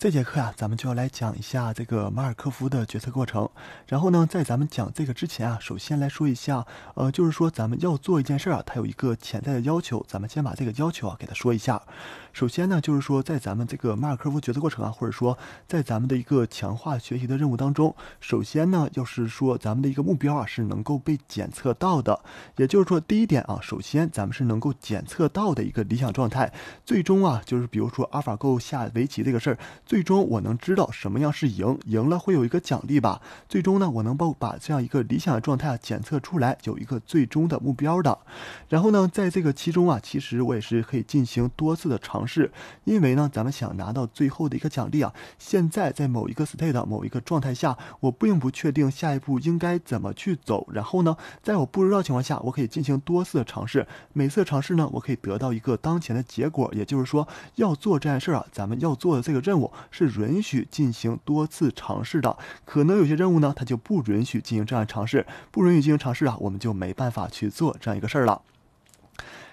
这节课呀，咱们就要来讲一下这个马尔科夫的决策过程。然后呢，在咱们讲这个之前啊，首先来说一下，呃，就是说咱们要做一件事儿啊，它有一个潜在的要求，咱们先把这个要求啊给他说一下。首先呢，就是说在咱们这个马尔科夫决策过程啊，或者说在咱们的一个强化学习的任务当中，首先呢，要是说咱们的一个目标啊是能够被检测到的，也就是说，第一点啊，首先咱们是能够检测到的一个理想状态。最终啊，就是比如说阿尔法狗下围棋这个事儿。最终我能知道什么样是赢，赢了会有一个奖励吧。最终呢，我能够把这样一个理想的状态检测出来，有一个最终的目标的。然后呢，在这个其中啊，其实我也是可以进行多次的尝试，因为呢，咱们想拿到最后的一个奖励啊。现在在某一个 state、某一个状态下，我并不确定下一步应该怎么去走。然后呢，在我不知道情况下，我可以进行多次的尝试。每次尝试呢，我可以得到一个当前的结果，也就是说，要做这件事儿啊，咱们要做的这个任务。是允许进行多次尝试的，可能有些任务呢，它就不允许进行这样尝试，不允许进行尝试啊，我们就没办法去做这样一个事儿了。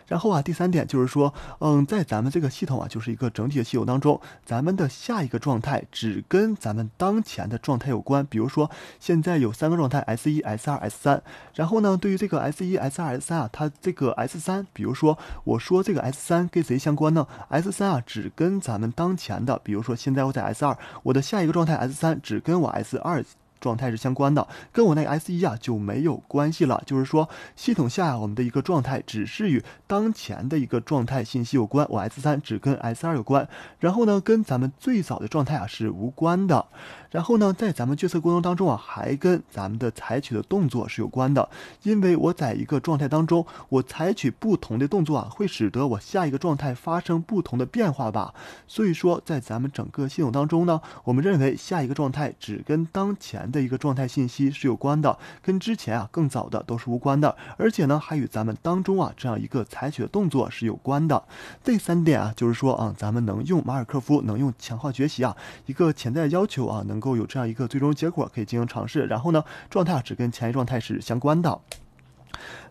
然后啊，第三点就是说，嗯，在咱们这个系统啊，就是一个整体的系统当中，咱们的下一个状态只跟咱们当前的状态有关。比如说，现在有三个状态 S 一、S 二、S 三。然后呢，对于这个 S 一、S 二、S 三啊，它这个 S 三，比如说我说这个 S 三跟谁相关呢？S 三啊，只跟咱们当前的，比如说现在我在 S 二，我的下一个状态 S 三只跟我 S 二。状态是相关的，跟我那个 S 一啊就没有关系了。就是说，系统下我们的一个状态只是与当前的一个状态信息有关。我 S 三只跟 S 二有关，然后呢，跟咱们最早的状态啊是无关的。然后呢，在咱们决策过程当中啊，还跟咱们的采取的动作是有关的。因为我在一个状态当中，我采取不同的动作啊，会使得我下一个状态发生不同的变化吧。所以说，在咱们整个系统当中呢，我们认为下一个状态只跟当前。的一个状态信息是有关的，跟之前啊更早的都是无关的，而且呢还与咱们当中啊这样一个采取的动作是有关的。这三点啊就是说啊，咱们能用马尔科夫，能用强化学习啊，一个潜在要求啊，能够有这样一个最终结果可以进行尝试。然后呢，状态只跟前一状态是相关的。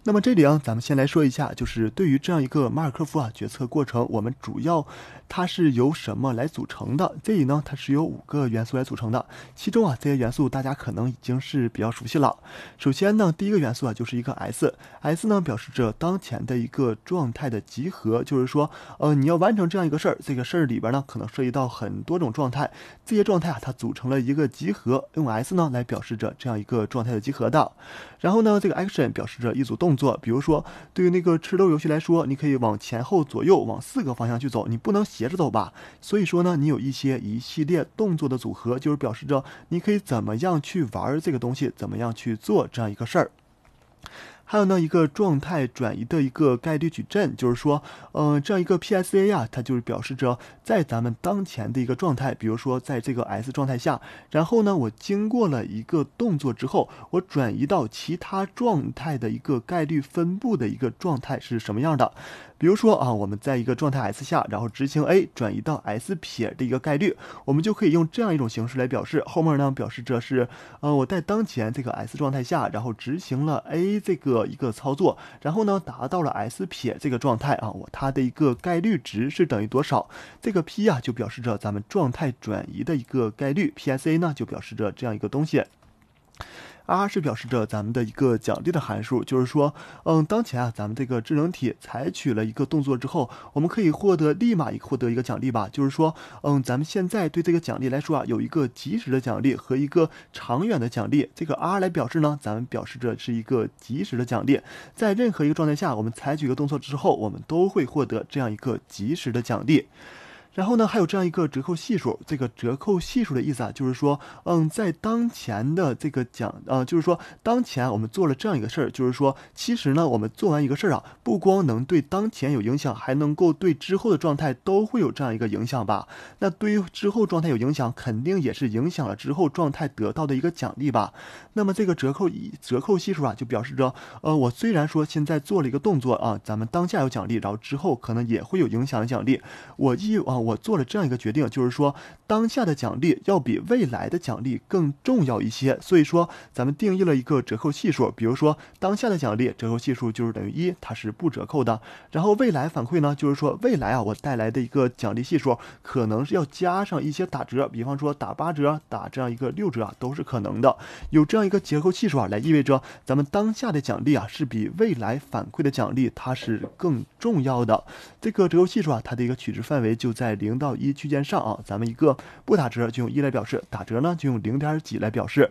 那么这里啊，咱们先来说一下，就是对于这样一个马尔科夫啊决策过程，我们主要它是由什么来组成的？这里呢，它是由五个元素来组成的。其中啊，这些元素大家可能已经是比较熟悉了。首先呢，第一个元素啊，就是一个 S，S 呢表示着当前的一个状态的集合，就是说，呃，你要完成这样一个事儿，这个事儿里边呢，可能涉及到很多种状态，这些状态啊，它组成了一个集合，用 S 呢来表示着这样一个状态的集合的。然后呢，这个 Action 表示着一组动作，比如说对于那个吃豆游戏来说，你可以往前后左右往四个方向去走，你不能斜着走吧。所以说呢，你有一些一系列动作的组合，就是表示着你可以怎么样去玩这个东西，怎么样去做这样一个事儿。还有呢，一个状态转移的一个概率矩阵，就是说，呃，这样一个 P S A 呀，它就是表示着在咱们当前的一个状态，比如说在这个 S 状态下，然后呢，我经过了一个动作之后，我转移到其他状态的一个概率分布的一个状态是什么样的？比如说啊，我们在一个状态 S 下，然后执行 A，转移到 S 撇的一个概率，我们就可以用这样一种形式来表示。后面呢，表示着是，呃，我在当前这个 S 状态下，然后执行了 A 这个。的一个操作，然后呢，达到了 S 撇这个状态啊，我它的一个概率值是等于多少？这个 P 啊就表示着咱们状态转移的一个概率，PSA 呢，就表示着这样一个东西。R 是表示着咱们的一个奖励的函数，就是说，嗯，当前啊，咱们这个智能体采取了一个动作之后，我们可以获得立马获得一个奖励吧，就是说，嗯，咱们现在对这个奖励来说啊，有一个及时的奖励和一个长远的奖励，这个 R 来表示呢，咱们表示着是一个及时的奖励，在任何一个状态下，我们采取一个动作之后，我们都会获得这样一个及时的奖励。然后呢，还有这样一个折扣系数。这个折扣系数的意思啊，就是说，嗯，在当前的这个奖，呃，就是说，当前我们做了这样一个事儿，就是说，其实呢，我们做完一个事儿啊，不光能对当前有影响，还能够对之后的状态都会有这样一个影响吧。那对于之后状态有影响，肯定也是影响了之后状态得到的一个奖励吧。那么这个折扣一折扣系数啊，就表示着，呃，我虽然说现在做了一个动作啊，咱们当下有奖励，然后之后可能也会有影响的奖励。我一啊。我做了这样一个决定，就是说，当下的奖励要比未来的奖励更重要一些。所以说，咱们定义了一个折扣系数，比如说，当下的奖励折扣系数就是等于一，它是不折扣的。然后未来反馈呢，就是说，未来啊，我带来的一个奖励系数可能是要加上一些打折，比方说打八折、打这样一个六折啊，都是可能的。有这样一个折扣系数啊，来意味着咱们当下的奖励啊，是比未来反馈的奖励它是更重要的。这个折扣系数啊，它的一个取值范围就在。零到一区间上啊，咱们一个不打折就用一来表示，打折呢就用零点几来表示。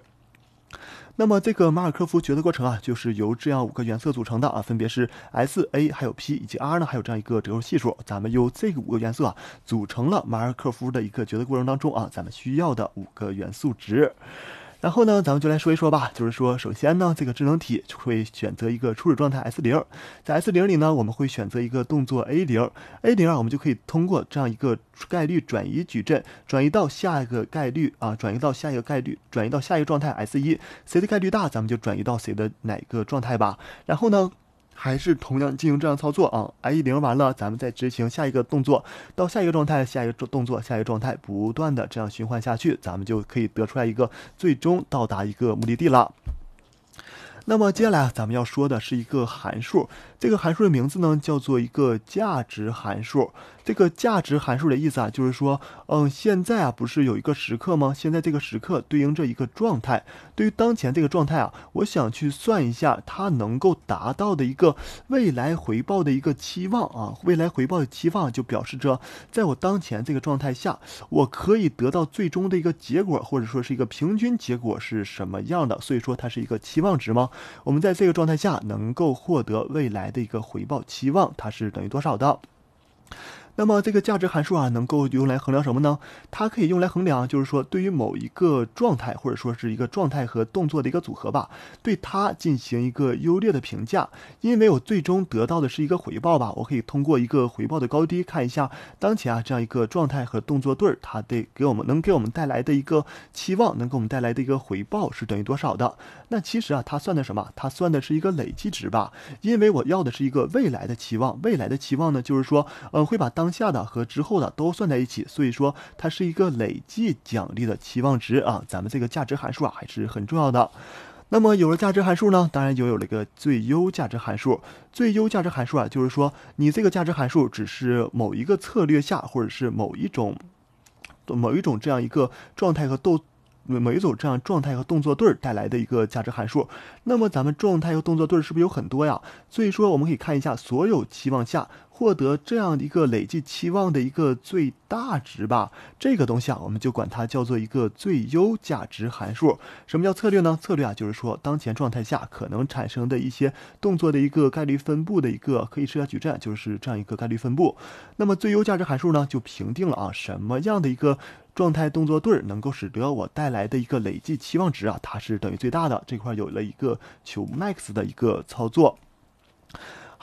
那么这个马尔科夫决策过程啊，就是由这样五个元素组成的啊，分别是 S、A、还有 P、以及 R 呢，还有这样一个折扣系数。咱们由这个五个元素啊，组成了马尔科夫的一个决策过程当中啊，咱们需要的五个元素值。然后呢，咱们就来说一说吧。就是说，首先呢，这个智能体就会选择一个初始状态 S 零，在 S 零里呢，我们会选择一个动作 A 零，A 零，我们就可以通过这样一个概率转移矩阵，转移到下一个概率啊，转移到下一个概率，转移到下一个状态 S 一，谁的概率大，咱们就转移到谁的哪个状态吧。然后呢？还是同样进行这样操作啊，i 一零完了，咱们再执行下一个动作，到下一个状态，下一个动作，下一个状态，不断的这样循环下去，咱们就可以得出来一个最终到达一个目的地了。那么接下来啊，咱们要说的是一个函数。这个函数的名字呢，叫做一个价值函数。这个价值函数的意思啊，就是说，嗯，现在啊不是有一个时刻吗？现在这个时刻对应着一个状态，对于当前这个状态啊，我想去算一下它能够达到的一个未来回报的一个期望啊。未来回报的期望就表示着，在我当前这个状态下，我可以得到最终的一个结果，或者说是一个平均结果是什么样的。所以说，它是一个期望值吗？我们在这个状态下能够获得未来。的一个回报期望，它是等于多少的？那么这个价值函数啊，能够用来衡量什么呢？它可以用来衡量，就是说对于某一个状态，或者说是一个状态和动作的一个组合吧，对它进行一个优劣的评价。因为我最终得到的是一个回报吧，我可以通过一个回报的高低，看一下当前啊这样一个状态和动作对儿，它得给我们能给我们带来的一个期望，能给我们带来的一个回报是等于多少的。但其实啊，它算的什么？它算的是一个累计值吧，因为我要的是一个未来的期望。未来的期望呢，就是说，嗯，会把当下的和之后的都算在一起，所以说它是一个累计奖励的期望值啊。咱们这个价值函数啊还是很重要的。那么有了价值函数呢，当然就有了一个最优价值函数。最优价值函数啊，就是说你这个价值函数只是某一个策略下，或者是某一种、某一种这样一个状态和豆。每每一组这样状态和动作对儿带来的一个价值函数，那么咱们状态和动作对儿是不是有很多呀？所以说，我们可以看一下所有期望下。获得这样一个累计期望的一个最大值吧，这个东西啊，我们就管它叫做一个最优价值函数。什么叫策略呢？策略啊，就是说当前状态下可能产生的一些动作的一个概率分布的一个可以设下矩阵，就是这样一个概率分布。那么最优价值函数呢，就评定了啊什么样的一个状态动作对儿能够使得我带来的一个累计期望值啊，它是等于最大的。这块有了一个求 max 的一个操作。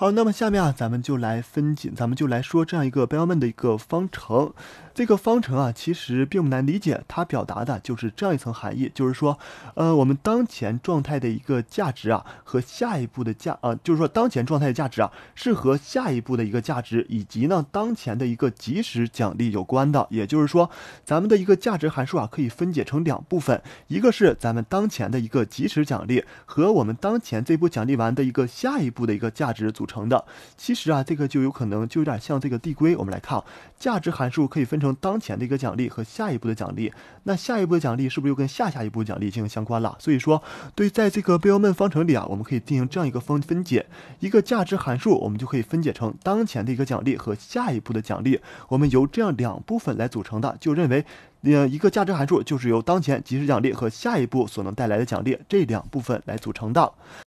好，那么下面啊，咱们就来分解，咱们就来说这样一个 Bellman 的一个方程。这个方程啊，其实并不难理解，它表达的就是这样一层含义，就是说，呃，我们当前状态的一个价值啊，和下一步的价啊，就是说当前状态的价值啊，是和下一步的一个价值以及呢当前的一个即时奖励有关的。也就是说，咱们的一个价值函数啊，可以分解成两部分，一个是咱们当前的一个即时奖励和我们当前这步奖励完的一个下一步的一个价值组。成的，其实啊，这个就有可能就有点像这个递归。我们来看，价值函数可以分成当前的一个奖励和下一步的奖励。那下一步的奖励是不是又跟下下一步奖励进行相关了？所以说，对，在这个贝尔曼方程里啊，我们可以进行这样一个分分解，一个价值函数我们就可以分解成当前的一个奖励和下一步的奖励。我们由这样两部分来组成的，就认为呃一个价值函数就是由当前即时奖励和下一步所能带来的奖励这两部分来组成的。